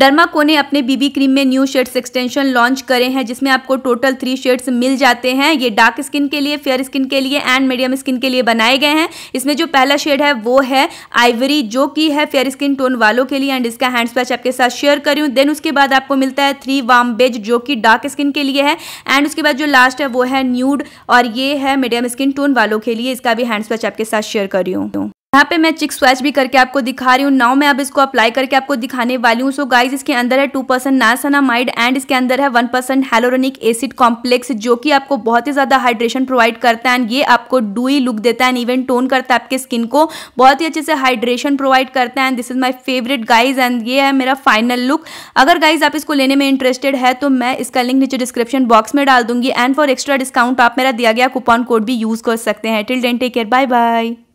Dermaco ने अपने BB cream में न्यू शेड्स एक्सटेंशन लॉन्च करे हैं जिसमें आपको टोटल थ्री शेड्स मिल जाते हैं ये डार्क स्किन के लिए फेयर स्किन के लिए एंड मीडियम स्किन के लिए बनाए गए हैं इसमें जो पहला शेड है वो है आइवरी जो कि है फेयर स्किन टोन वालों के लिए एंड इसका हैंड स्पैच आपके साथ शेयर करूँ देन उसके बाद आपको मिलता है थ्री वाम बेज जो कि डार्क स्किन के लिए है एंड उसके बाद जो लास्ट है वो है न्यूड और ये है मीडियम स्किन टोन वालों के लिए इसका भी हैंड स्पैच आपके साथ शेयर करी हूँ यहाँ पे मैं चिक स्वैच भी करके आपको दिखा रही हूँ नाउ मैं अब इसको अप्लाई करके आपको दिखाने वाली हूँ सो गाइज इसके अंदर है टू परसेंट नासनामाइड एंड इसके अंदर है one percent hyaluronic acid complex जो कि आपको बहुत ही ज़्यादा हाइड्रेशन प्रोवाइड करता है एंड ये आपको डूई लुक देता है एंड इवन टोन करता है आपके स्किन को बहुत ही अच्छे से हाइड्रेशन प्रोवाइड करता है and this is my favourite guys and ये है मेरा फाइनल लुक अगर गाइज आप इसको लेने में इंटरेस्टेड है तो मैं इसका लिंक नीचे डिस्क्रिप्शन बॉक्स में डाल दूंगी एंड फॉर एक्स्ट्रा डिस्काउंट आप मेरा दिया गया कूपन कोड भी यूज़ कर सकते हैं till then take care bye bye